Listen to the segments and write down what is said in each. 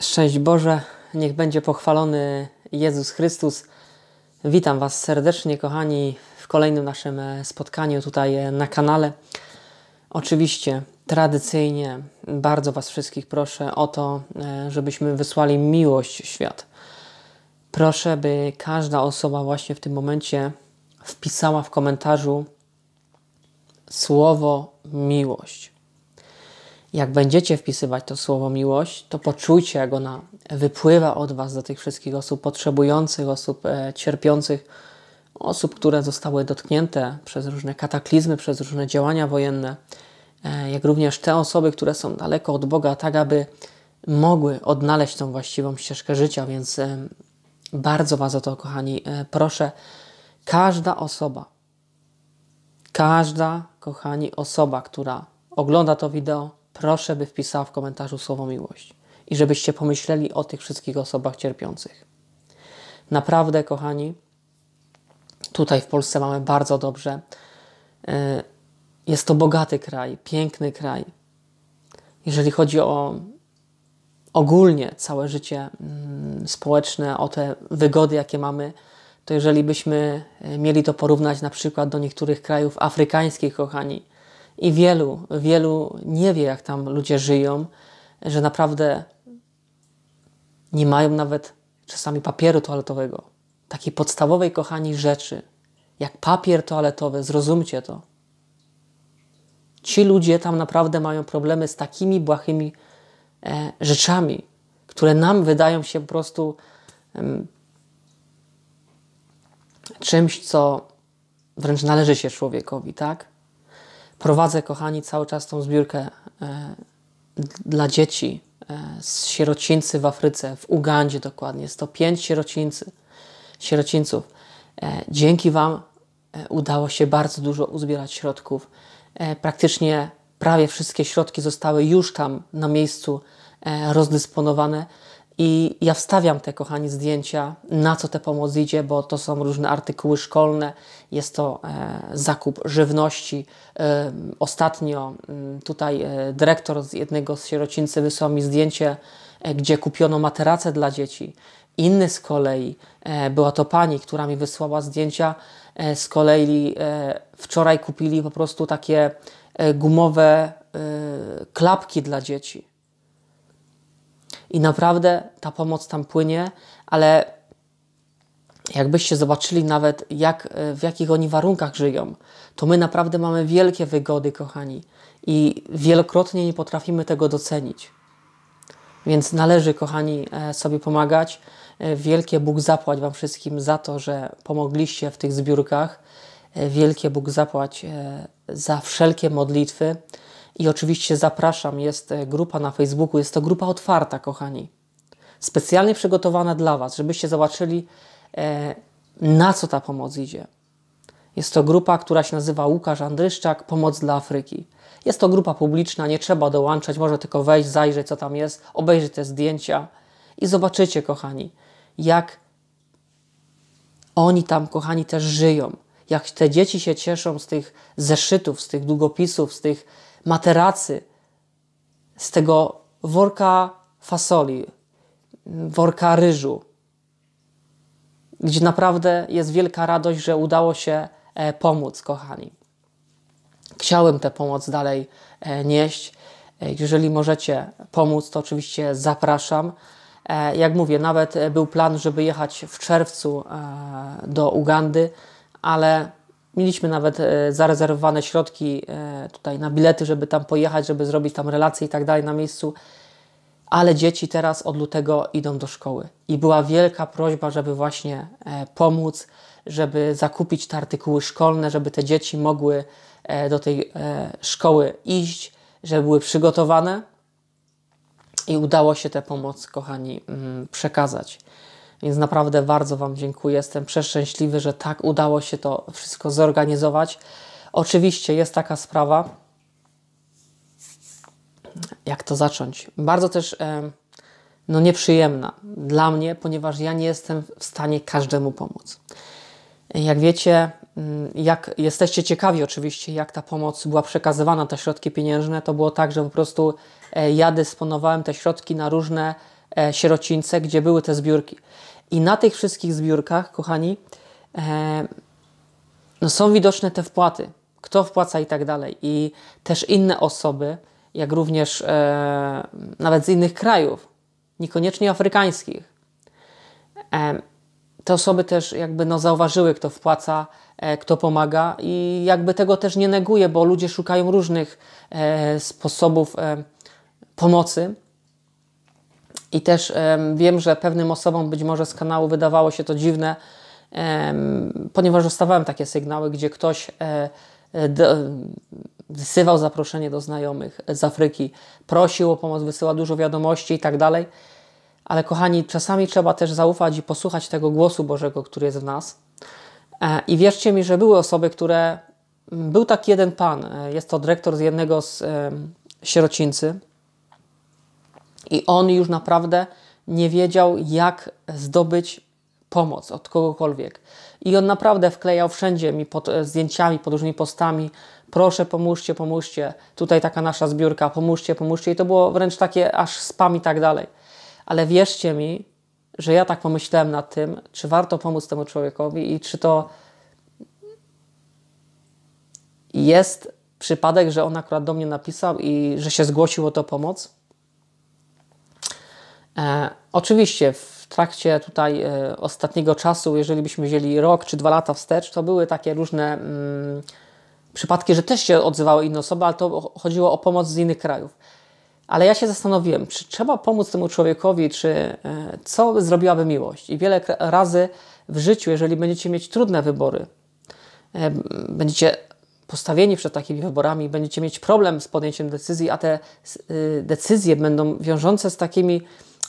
Szczęść Boże, niech będzie pochwalony Jezus Chrystus. Witam Was serdecznie, kochani, w kolejnym naszym e, spotkaniu tutaj e, na kanale. Oczywiście, tradycyjnie, bardzo Was wszystkich proszę o to, e, żebyśmy wysłali miłość w świat. Proszę, by każda osoba właśnie w tym momencie wpisała w komentarzu słowo miłość jak będziecie wpisywać to słowo miłość, to poczujcie, jak ona wypływa od Was do tych wszystkich osób potrzebujących, osób e, cierpiących, osób, które zostały dotknięte przez różne kataklizmy, przez różne działania wojenne, e, jak również te osoby, które są daleko od Boga, tak aby mogły odnaleźć tą właściwą ścieżkę życia. Więc e, bardzo Was o to, kochani, e, proszę. Każda osoba, każda, kochani, osoba, która ogląda to wideo, proszę, by wpisała w komentarzu słowo miłość i żebyście pomyśleli o tych wszystkich osobach cierpiących. Naprawdę, kochani, tutaj w Polsce mamy bardzo dobrze. E, jest to bogaty kraj, piękny kraj. Jeżeli chodzi o ogólnie całe życie mm, społeczne, o te wygody, jakie mamy, to jeżeli byśmy e, mieli to porównać na przykład do niektórych krajów afrykańskich, kochani, i wielu, wielu nie wie, jak tam ludzie żyją, że naprawdę nie mają nawet czasami papieru toaletowego. Takiej podstawowej, kochani, rzeczy, jak papier toaletowy, zrozumcie to. Ci ludzie tam naprawdę mają problemy z takimi błahymi e, rzeczami, które nam wydają się po prostu em, czymś, co wręcz należy się człowiekowi, tak? Prowadzę, kochani, cały czas tą zbiórkę e, dla dzieci e, z sierocińcy w Afryce, w Ugandzie dokładnie. 105 sierocińcy, sierocińców. E, dzięki Wam udało się bardzo dużo uzbierać środków. Praktycznie prawie wszystkie środki zostały już tam na miejscu rozdysponowane. I ja wstawiam te, kochani, zdjęcia, na co te pomoc idzie, bo to są różne artykuły szkolne, jest to e, zakup żywności. E, ostatnio mm, tutaj e, dyrektor z jednego z sierocińcy wysłał mi zdjęcie, e, gdzie kupiono materace dla dzieci. Inny z kolei, e, była to pani, która mi wysłała zdjęcia, e, z kolei wczoraj kupili po prostu takie gumowe klapki dla dzieci i naprawdę ta pomoc tam płynie, ale jakbyście zobaczyli nawet, jak, e, w jakich oni warunkach żyją, to my naprawdę mamy wielkie wygody, kochani, i wielokrotnie nie potrafimy tego docenić. Więc należy, kochani, e, sobie pomagać. E, wielkie Bóg zapłać Wam wszystkim za to, że pomogliście w tych zbiórkach. Wielkie Bóg zapłać za wszelkie modlitwy, i oczywiście zapraszam, jest e, grupa na Facebooku, jest to grupa otwarta, kochani. Specjalnie przygotowana dla Was, żebyście zobaczyli, e, na co ta pomoc idzie. Jest to grupa, która się nazywa Łukasz Andryszczak Pomoc dla Afryki. Jest to grupa publiczna, nie trzeba dołączać, może tylko wejść, zajrzeć, co tam jest, obejrzeć te zdjęcia i zobaczycie, kochani, jak oni tam, kochani, też żyją jak te dzieci się cieszą z tych zeszytów, z tych długopisów, z tych materacy, z tego worka fasoli, worka ryżu, gdzie naprawdę jest wielka radość, że udało się e, pomóc, kochani. Chciałem tę pomoc dalej e, nieść. E, jeżeli możecie pomóc, to oczywiście zapraszam. Jak mówię, nawet był plan, żeby jechać w czerwcu do Ugandy ale mieliśmy nawet e, zarezerwowane środki e, tutaj na bilety, żeby tam pojechać, żeby zrobić tam relacje i tak dalej na miejscu. Ale dzieci teraz od lutego idą do szkoły i była wielka prośba, żeby właśnie e, pomóc, żeby zakupić te artykuły szkolne, żeby te dzieci mogły do tej szkoły iść, żeby były przygotowane. I udało się tę pomoc, kochani, mm, przekazać. Więc naprawdę bardzo Wam dziękuję. Jestem przeszczęśliwy, że tak udało się to wszystko zorganizować. Oczywiście jest taka sprawa, jak to zacząć. Bardzo też e, no, nieprzyjemna dla mnie, ponieważ ja nie jestem w stanie każdemu pomóc. Jak wiecie, mm, jak jesteście ciekawi oczywiście, jak ta pomoc była przekazywana, te środki pieniężne, to było tak, że po prostu e, ja dysponowałem te środki na różne E, sierocińce, gdzie były te zbiórki. I na tych wszystkich zbiórkach, kochani, e, no są widoczne te wpłaty, kto wpłaca i tak dalej. I też inne osoby, jak również e, nawet z innych krajów, niekoniecznie afrykańskich, te osoby też jakby no, zauważyły, kto wpłaca, kto pomaga i jakby tego też nie neguje, bo ludzie szukają różnych sposobów pomocy i też wiem, że pewnym osobom być może z kanału wydawało się to dziwne, ponieważ dostawałem takie sygnały, gdzie ktoś e, e, wysyłał zaproszenie do znajomych z Afryki, prosił o pomoc, wysyła dużo wiadomości i tak dalej. Ale kochani, czasami trzeba też zaufać i posłuchać tego głosu Bożego, który jest w nas. E, I wierzcie mi, że były osoby, które. Był taki jeden pan, jest to dyrektor z jednego z sierocińcy, i on już naprawdę nie wiedział, jak zdobyć pomoc od kogokolwiek. I on naprawdę wklejał wszędzie mi pod e, zdjęciami, pod różnymi postami. Proszę, pomóżcie, pomóżcie. Tutaj taka nasza zbiórka, pomóżcie, pomóżcie. I to było wręcz takie aż spam i tak dalej. Ale wierzcie mi, że ja tak pomyślałem nad tym, czy warto pomóc temu człowiekowi i czy to jest przypadek, że on akurat do mnie napisał i że się zgłosił o to pomoc. E, oczywiście w trakcie tutaj e, ostatniego czasu, jeżeli byśmy wzięli rok czy dwa lata wstecz, to były takie różne mm, przypadki, że też się odzywały inne osoby, ale to chodziło o pomoc z innych krajów. Ale ja się zastanowiłem, czy trzeba pomóc temu człowiekowi, czy e, co zrobiłaby miłość. I wiele razy w życiu, jeżeli będziecie mieć trudne wybory, będziecie postawieni przed takimi wyborami, będziecie mieć problem z podjęciem decyzji, a te y, decyzje będą wiążące z takimi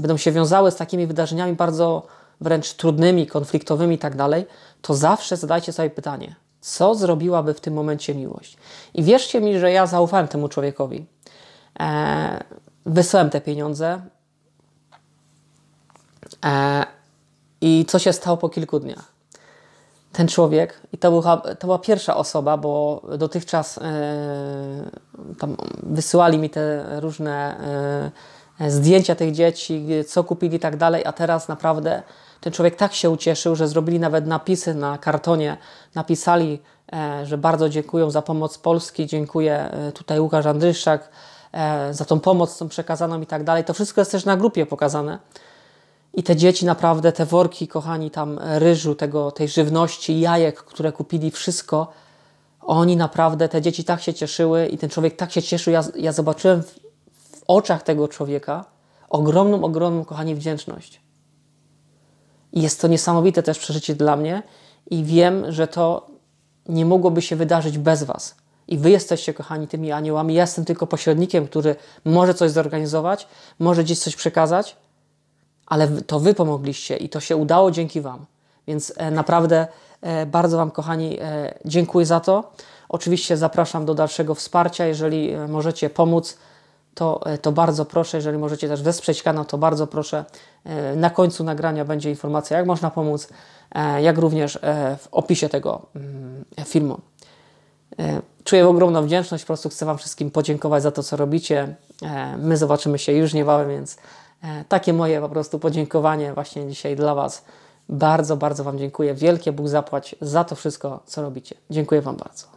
będą się wiązały z takimi wydarzeniami bardzo wręcz trudnymi, konfliktowymi i tak dalej, to zawsze zadajcie sobie pytanie, co zrobiłaby w tym momencie miłość? I wierzcie mi, że ja zaufałem temu człowiekowi. Eee, wysłałem te pieniądze e, i co się stało po kilku dniach? ten człowiek, i to była, to była pierwsza osoba, bo dotychczas yy, wysyłali mi te różne e, zdjęcia tych dzieci, co kupili i tak dalej, a teraz naprawdę ten człowiek tak się ucieszył, że zrobili nawet napisy na kartonie, napisali, e, że bardzo dziękują za pomoc Polski, dziękuję e, tutaj Łukasz Andryszak e, za tą pomoc, tą przekazaną i tak dalej. To wszystko jest też na grupie pokazane. I te dzieci naprawdę, te worki, kochani, tam ryżu, tego, tej żywności, jajek, które kupili, wszystko, oni naprawdę, te dzieci tak się cieszyły i ten człowiek tak się cieszył. Ja, ja zobaczyłem oczach tego człowieka ogromną, ogromną, kochani, wdzięczność. I jest to niesamowite też przeżycie dla mnie i wiem, że to nie mogłoby się wydarzyć bez Was. I Wy jesteście, kochani, tymi aniołami. Ja jestem tylko pośrednikiem, który może coś zorganizować, może gdzieś coś przekazać, ale to Wy pomogliście i to się udało dzięki Wam. Więc e, naprawdę e, bardzo Wam, kochani, e, dziękuję za to. Oczywiście zapraszam do dalszego wsparcia, jeżeli możecie pomóc to, e, to bardzo proszę, jeżeli możecie też wesprzeć kanał, to bardzo proszę. E, na końcu nagrania będzie informacja, jak można pomóc, e, jak również w opisie tego mm, filmu. Czuję ogromną wdzięczność, po prostu chcę Wam wszystkim podziękować za to, co robicie. My zobaczymy się już niebawem, więc takie moje po prostu podziękowanie właśnie dzisiaj dla Was. Bardzo, bardzo Wam dziękuję. Wielkie Bóg zapłać za to wszystko, co robicie. Dziękuję Wam bardzo.